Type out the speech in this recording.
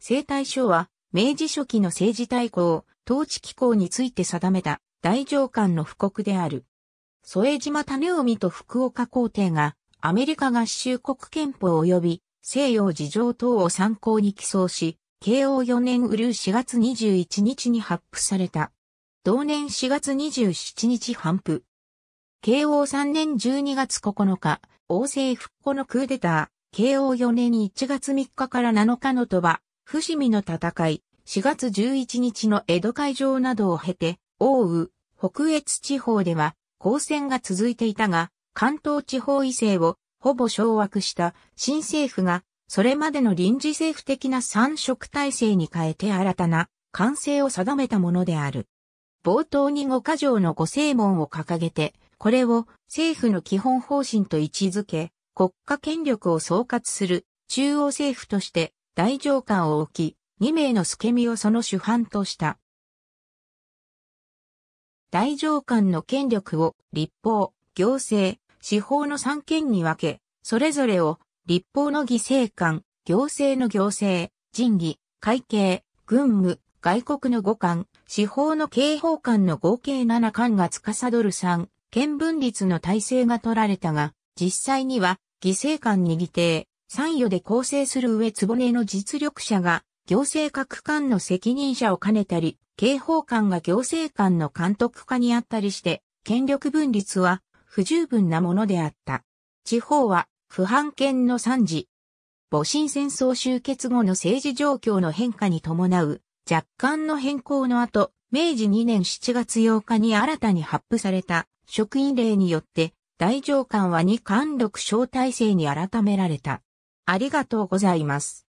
生態書は、明治初期の政治大綱、統治機構について定めた大上官の布告である。添島種臣と福岡皇帝が、アメリカ合衆国憲法及び西洋事情等を参考に起草し、慶応4年うる4月21日に発布された。同年4月27日反布。慶応3年12月9日、王政復古のクーデター、慶応4年1月3日から7日の鳥羽、伏見の戦い、4月11日の江戸会場などを経て、奥羽、北越地方では、交戦が続いていたが、関東地方異性をほぼ掌握した新政府が、それまでの臨時政府的な三色体制に変えて新たな完成を定めたものである。冒頭に五箇条の五正門を掲げて、これを政府の基本方針と位置づけ、国家権力を総括する中央政府として大上官を置き、2名の助身をその主犯とした。大上官の権力を立法、行政、司法の三権に分け、それぞれを立法の犠牲官、行政の行政、人義、会計、軍務、外国の五官、司法の刑法官の合計7官が司る3、権分立の体制が取られたが、実際には、犠牲官に議定、参与で構成する上ねの実力者が行政各官の責任者を兼ねたり、刑法官が行政官の監督下にあったりして、権力分立は不十分なものであった。地方は不判権の惨事。戊辰戦争終結後の政治状況の変化に伴う若干の変更の後、明治2年7月8日に新たに発布された職員令によって、大上官は二官六小体制に改められた。ありがとうございます。